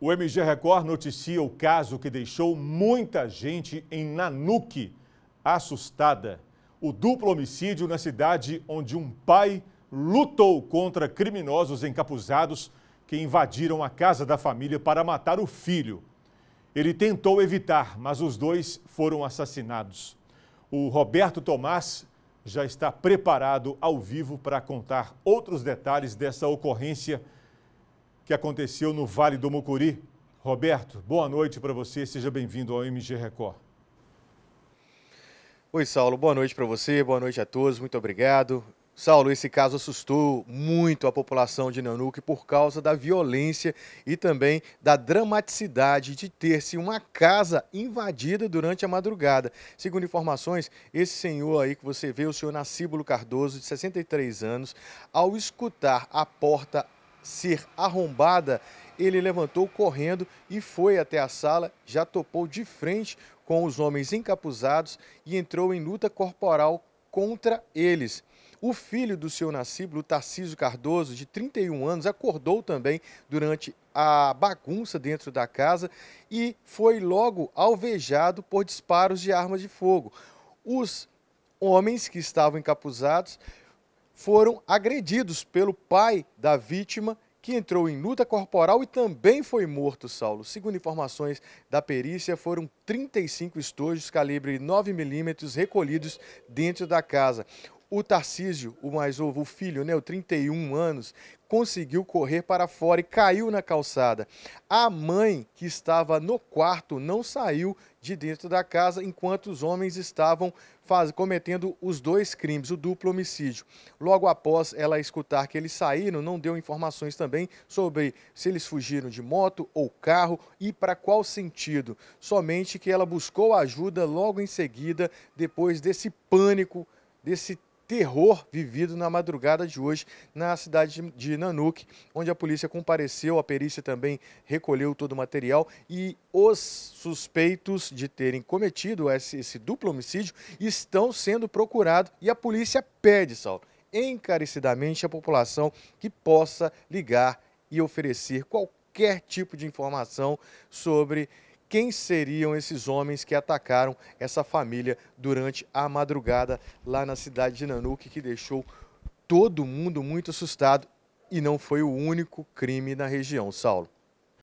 O MG Record noticia o caso que deixou muita gente em Nanuque assustada. O duplo homicídio na cidade onde um pai lutou contra criminosos encapuzados que invadiram a casa da família para matar o filho. Ele tentou evitar, mas os dois foram assassinados. O Roberto Tomás já está preparado ao vivo para contar outros detalhes dessa ocorrência que aconteceu no Vale do Mucuri. Roberto, boa noite para você, seja bem-vindo ao MG Record. Oi, Saulo, boa noite para você, boa noite a todos, muito obrigado. Saulo, esse caso assustou muito a população de Nanuque por causa da violência e também da dramaticidade de ter-se uma casa invadida durante a madrugada. Segundo informações, esse senhor aí que você vê, o senhor Nacíbulo Cardoso, de 63 anos, ao escutar a porta ser arrombada, ele levantou correndo e foi até a sala, já topou de frente com os homens encapuzados e entrou em luta corporal contra eles. O filho do seu nascido, Tarciso Cardoso, de 31 anos, acordou também durante a bagunça dentro da casa e foi logo alvejado por disparos de armas de fogo. Os homens que estavam encapuzados foram agredidos pelo pai da vítima, que entrou em luta corporal e também foi morto, Saulo. Segundo informações da perícia, foram 35 estojos calibre 9 milímetros recolhidos dentro da casa. O Tarcísio, o mais novo, o filho, né, o 31 anos, conseguiu correr para fora e caiu na calçada. A mãe, que estava no quarto, não saiu de dentro da casa enquanto os homens estavam faz... cometendo os dois crimes, o duplo homicídio. Logo após ela escutar que eles saíram, não deu informações também sobre se eles fugiram de moto ou carro e para qual sentido. Somente que ela buscou ajuda logo em seguida, depois desse pânico, desse terror vivido na madrugada de hoje na cidade de Nanuque, onde a polícia compareceu, a perícia também recolheu todo o material e os suspeitos de terem cometido esse, esse duplo homicídio estão sendo procurados e a polícia pede, Saulo, encarecidamente à população que possa ligar e oferecer qualquer tipo de informação sobre quem seriam esses homens que atacaram essa família durante a madrugada lá na cidade de Nanuque, que deixou todo mundo muito assustado e não foi o único crime na região, Saulo.